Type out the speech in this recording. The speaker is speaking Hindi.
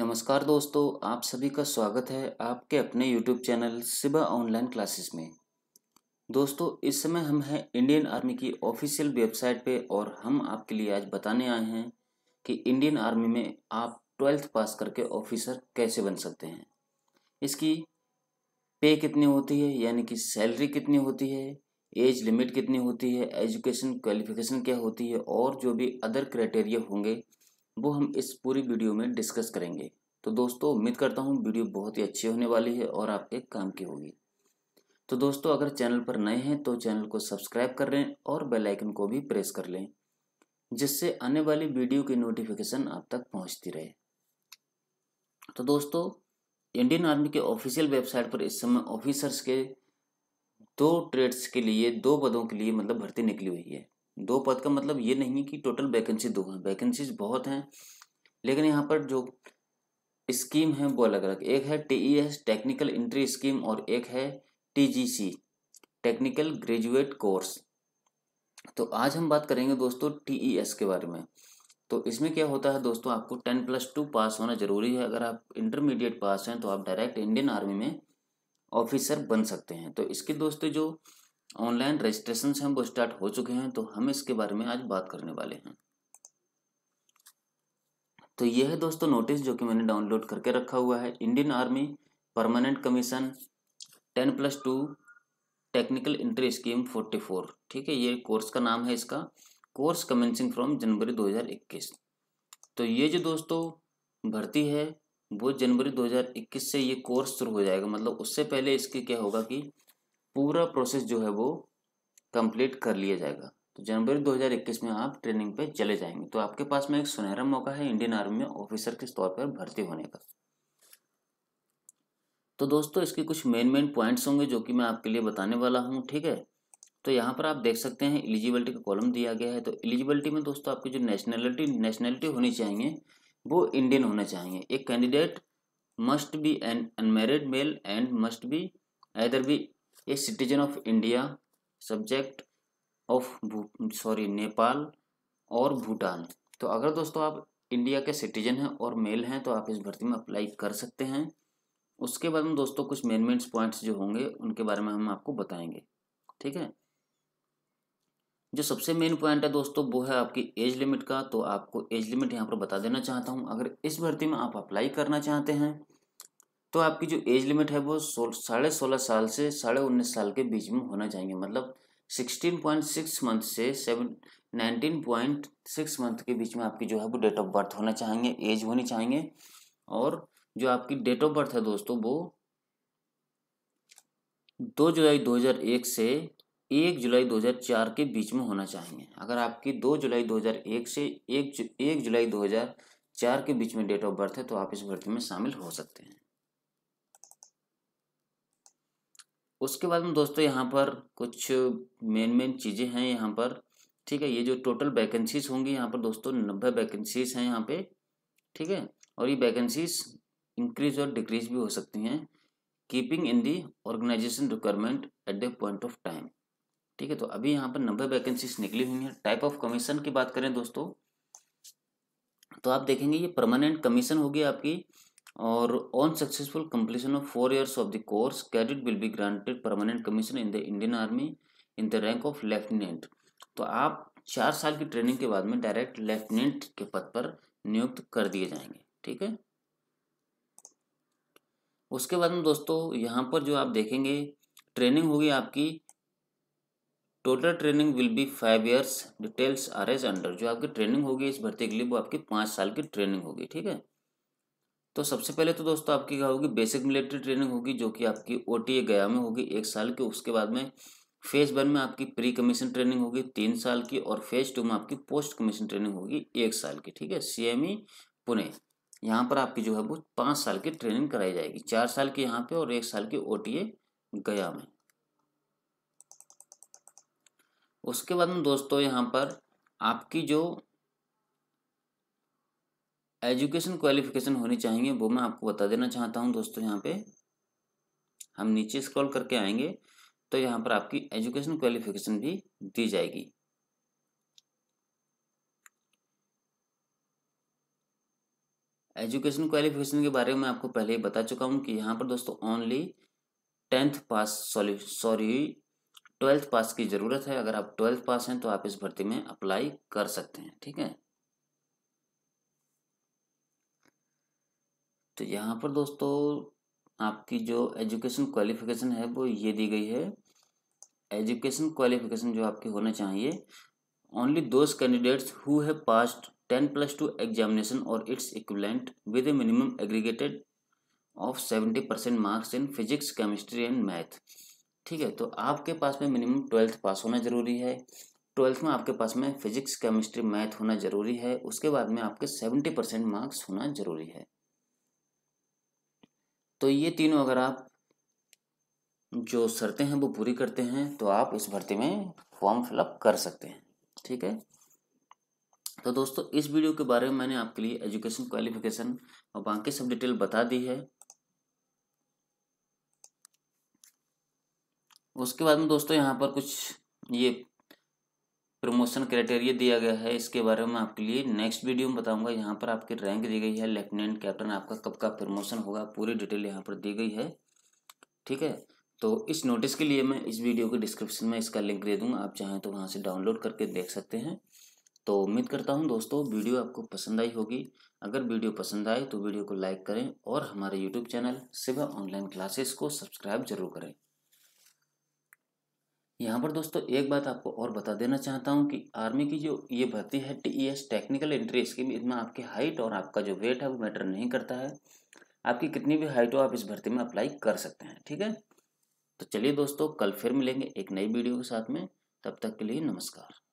नमस्कार दोस्तों आप सभी का स्वागत है आपके अपने YouTube channel Siba online classes में दोस्तों इस समय हम हैं इंडियन आर्मी की ऑफिशियल वेबसाइट पे और हम आपके लिए आज बताने आए हैं कि इंडियन आर्मी में आप ट्वेल्थ पास करके ऑफिसर कैसे बन सकते हैं इसकी पे कितनी होती है यानी कि सैलरी कितनी होती है एज लिमिट कितनी होती है एजुकेशन क्वालिफिकेशन क्या होती है और जो भी अदर क्राइटेरिया होंगे वो हम इस पूरी वीडियो में डिस्कस करेंगे तो दोस्तों उम्मीद करता हूँ वीडियो बहुत ही अच्छी होने वाली है और आपके काम की होगी तो दोस्तों अगर चैनल पर नए हैं तो चैनल को सब्सक्राइब कर लें और बेल आइकन को भी प्रेस कर लें जिससे आने वाली वीडियो की नोटिफिकेशन आप तक पहुंचती रहे तो दोस्तों इंडियन आर्मी के ऑफिशियल वेबसाइट पर इस समय ऑफिसर्स के दो ट्रेड्स के लिए दो पदों के लिए मतलब भर्ती निकली हुई है दो पद का मतलब ये नहीं है कि टोटल वैकेंसी दो हैं वैकेंसीज बहुत हैं लेकिन यहाँ पर जो स्कीम है वो अलग अलग एक है टी टेक्निकल इंट्री स्कीम और एक है टी टेक्निकल ग्रेजुएट कोर्स तो आज हम बात करेंगे दोस्तों टी e के बारे में तो इसमें क्या होता है दोस्तों आपको टेन प्लस टू पास होना ज़रूरी है अगर आप इंटरमीडिएट पास हैं तो आप डायरेक्ट इंडियन आर्मी में ऑफिसर बन सकते हैं तो इसके दोस्तों जो ऑनलाइन रजिस्ट्रेशन से हम वो स्टार्ट हो चुके हैं तो हम इसके बारे में आज बात करने वाले हैं तो यह है दोस्तों नोटिस जो कि मैंने डाउनलोड करके रखा हुआ है Indian Army permanent commission ten plus two technical entry scheme forty four ठीक है ये कोर्स का नाम है इसका कोर्स कमेंसिंग फ्रॉम जनवरी 2021 तो ये जो दोस्तों भर्ती है वो जनवरी 2021 से ये कोर्स शुरू हो जाएगा मतलब उससे पहले इसके क्या होगा कि पूरा प्रोसेस जो है वो कंप्लीट कर लिया जाएगा तो जनवरी 2021 में आप ट्रेनिंग पे चले जाएंगे तो आपके पास में एक सुनहरा मौका है इंडियन आर्मी में ऑफिसर के तौर पर भर्ती होने का तो दोस्तों इसके कुछ मेन मेन पॉइंट्स होंगे जो कि मैं आपके लिए बताने वाला हूँ ठीक है तो यहाँ पर आप देख सकते हैं एलिजिबिलिटी का कॉलम दिया गया है तो एलिजिबिलिटी में दोस्तों आपकी जो नेशनैलिटी नेशनैलिटी होनी चाहिए वो इंडियन होना चाहिए एक candidate must be an unmarried male and must be either be a citizen of India subject of sorry Nepal और भूटान तो अगर दोस्तों आप इंडिया के सिटीजन हैं और मेल हैं तो आप इस भर्ती में अप्लाई कर सकते हैं उसके बाद में दोस्तों कुछ मेन मेन पॉइंट्स जो होंगे उनके बारे में हम आपको बताएंगे ठीक है जो सबसे मेन पॉइंट है दोस्तों वो है आपकी एज लिमिट का तो आपको एज लिमिट यहाँ पर बता देना चाहता हूँ अगर इस भर्ती में आप अप्लाई करना चाहते हैं तो आपकी जो एज लिमिट है वो सो साढ़े सोलह साल से साढ़े उन्नीस साल के बीच में होना चाहिए मतलब सिक्सटीन पॉइंट सिक्स मंथ से seven nineteen point six month के बीच में आपकी जो है वो डेट ऑफ बर्थ होना चाहिए एज होनी चाहिए और जो आपकी डेट ऑफ बर्थ है दोस्तों वो दो जुलाई 2001 से एक जुलाई 2004 के बीच में होना चाहिए अगर आपकी दो जुलाई 2001 से एक जु, एक जुलाई 2004 के बीच में डेट ऑफ बर्थ है तो आप इस भर्ती में शामिल हो सकते हैं उसके बाद में दोस्तों यहाँ पर कुछ मेन मेन चीज़ें हैं यहाँ पर ठीक है ये जो टोटल वैकेंसीज होंगी यहाँ पर दोस्तों नब्बे वैकेंसीज हैं यहाँ पे ठीक है और ये वैकेंसीज इंक्रीज और डिक्रीज भी हो सकती हैं keeping in the organisation requirement at the point of time ठीक है तो अभी यहाँ पर नब्बे वैकेंसीज निकली हुई हैं टाइप ऑफ कमीशन की बात करें दोस्तों तो आप देखेंगे ये परमानेंट कमीशन होगी आपकी और on successful completion of four years of the course cadet will be granted permanent commission in the Indian Army in the rank of lieutenant तो आप चार साल की ट्रेनिंग के बाद में डायरेक्ट लेफ्टिनेंट के पद पर नियुक्त कर दिए जाएंगे ठीक है उसके बाद में दोस्तों यहाँ पर जो आप देखेंगे ट्रेनिंग होगी आपकी total training will be five years details are as under जो आपकी ट्रेनिंग होगी इस भर्ती के लिए वो आपकी पाँच साल की ट्रेनिंग होगी ठीक है तो सबसे पहले तो दोस्तों आपकी क्या होगी बेसिक मिलिट्री ट्रेनिंग होगी जो कि आपकी ओ गया में होगी एक साल की उसके बाद में फेज वन में आपकी प्री कमीशन ट्रेनिंग होगी तीन साल की और फेज टू में आपकी पोस्ट कमीशन ट्रेनिंग होगी एक साल की ठीक है सीएमई पुणे e, यहाँ पर आपकी जो है वो पाँच साल की ट्रेनिंग कराई जाएगी चार साल की यहाँ पे और एक साल की ओ गया में उसके बाद में दोस्तों यहाँ पर आपकी जो एजुकेशन क्वालिफिकेशन होनी चाहिए वो मैं आपको बता देना चाहता हूँ दोस्तों यहाँ पे हम नीचे स्क्रॉल करके आएंगे तो यहाँ पर आपकी एजुकेशन क्वालिफिकेशन भी दी जाएगी एजुकेशन क्वालिफिकेशन के बारे में आपको पहले ही बता चुका हूँ कि यहाँ पर दोस्तों only tenth pass sorry twelfth pass की ज़रूरत है अगर आप ट्वेल्थ पास हैं तो आप इस भर्ती में अप्लाई कर सकते हैं ठीक है तो यहाँ पर दोस्तों आपकी जो एजुकेशन क्वालिफिकेशन है वो ये दी गई है एजुकेशन क्वालिफिकेशन जो आपके होने चाहिए only those candidates who have pass ten plus two examination और its equivalent with a minimum aggregated of seventy percent marks in physics chemistry and math ठीक है तो आपके पास में मिनिमम ट्वेल्थ पास होना ज़रूरी है ट्वेल्थ में आपके पास में फिजिक्स केमिस्ट्री मैथ होना ज़रूरी है उसके बाद में आपके सेवेंटी परसेंट मार्क्स होना ज़रूरी है तो ये तीनों अगर आप जो शर्तें हैं वो पूरी करते हैं तो आप इस भर्ती में फॉर्म फिलअप कर सकते हैं ठीक है तो दोस्तों इस वीडियो के बारे में मैंने आपके लिए एजुकेशन क्वालिफिकेशन और बाकी सब डिटेल बता दी है उसके बाद में दोस्तों यहाँ पर कुछ ये प्रमोशन क्राइटेरिया दिया गया है इसके बारे में आपके लिए नेक्स्ट वीडियो में बताऊंगा यहाँ पर आपकी रैंक दी गई है लेफ्टिनेंट कैप्टन आपका कब का प्रमोशन होगा पूरी डिटेल यहाँ पर दी गई है ठीक है तो इस नोटिस के लिए मैं इस वीडियो के डिस्क्रिप्शन में इसका लिंक दे दूंगा आप चाहें तो वहाँ से डाउनलोड करके देख सकते हैं तो उम्मीद करता हूँ दोस्तों वीडियो आपको पसंद आई होगी अगर वीडियो पसंद आए तो वीडियो को लाइक करें और हमारे YouTube channel Shiva online classes को सब्सक्राइब जरूर करें यहाँ पर दोस्तों एक बात आपको और बता देना चाहता हूँ कि आर्मी की जो ये भर्ती है T S technical entry scheme इसमें आपकी हाइट और आपका जो वेट है वो मैटर नहीं करता है आपकी कितनी भी हाइट हो आप इस भर्ती में अप्लाई कर सकते हैं ठीक है तो चलिए दोस्तों कल फिर मिलेंगे एक नई वीडियो के साथ में तब तक के लिए नमस्कार